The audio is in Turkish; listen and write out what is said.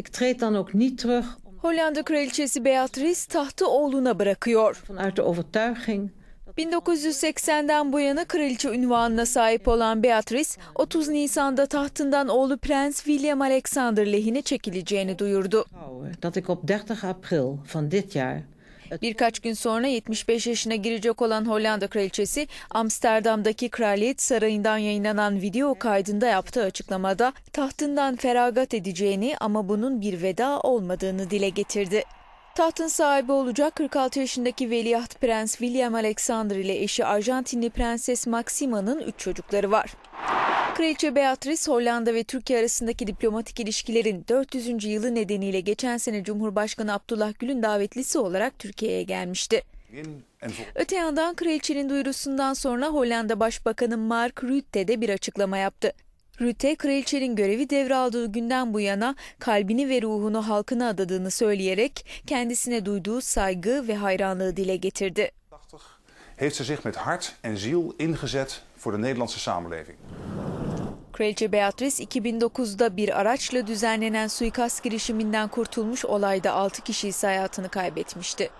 Ik treed dan ook niet terug. Hollanda Kraliçesi Beatrice tahtı oğluna bırakıyor. Vanuit de overtuiging 1980'den bu yana kraliçe ünvanına sahip olan Beatrice, 30 Nisan'da tahtından oğlu Prens William Alexander lehine çekileceğini duyurdu. Eh, dat ik op 30 april van dit jaar Birkaç gün sonra 75 yaşına girecek olan Hollanda kraliçesi Amsterdam'daki Kraliyet Sarayı'ndan yayınlanan video kaydında yaptığı açıklamada tahtından feragat edeceğini ama bunun bir veda olmadığını dile getirdi. Tahtın sahibi olacak 46 yaşındaki veliaht Prens William Alexander ile eşi Arjantinli Prenses Maxima'nın 3 çocukları var. Kraliçe Beatrice Hollanda ve Türkiye arasındaki diplomatik ilişkilerin 400. yılı nedeniyle geçen sene Cumhurbaşkanı Abdullah Gül'ün davetlisi olarak Türkiye'ye gelmişti. Öte yandan kraliçenin duyurusundan sonra Hollanda Başbakanı Mark Rutte de bir açıklama yaptı. Rutte, kraliçenin görevi devraldığı günden bu yana kalbini ve ruhunu halkına adadığını söyleyerek kendisine duyduğu saygı ve hayranlığı dile getirdi. Heeft ze zich met hart en ziel ingezet voor de Nederlandse samenleving. Kraliçe Beatrice 2009'da bir araçla düzenlenen suikast girişiminden kurtulmuş olayda 6 kişi ise hayatını kaybetmişti.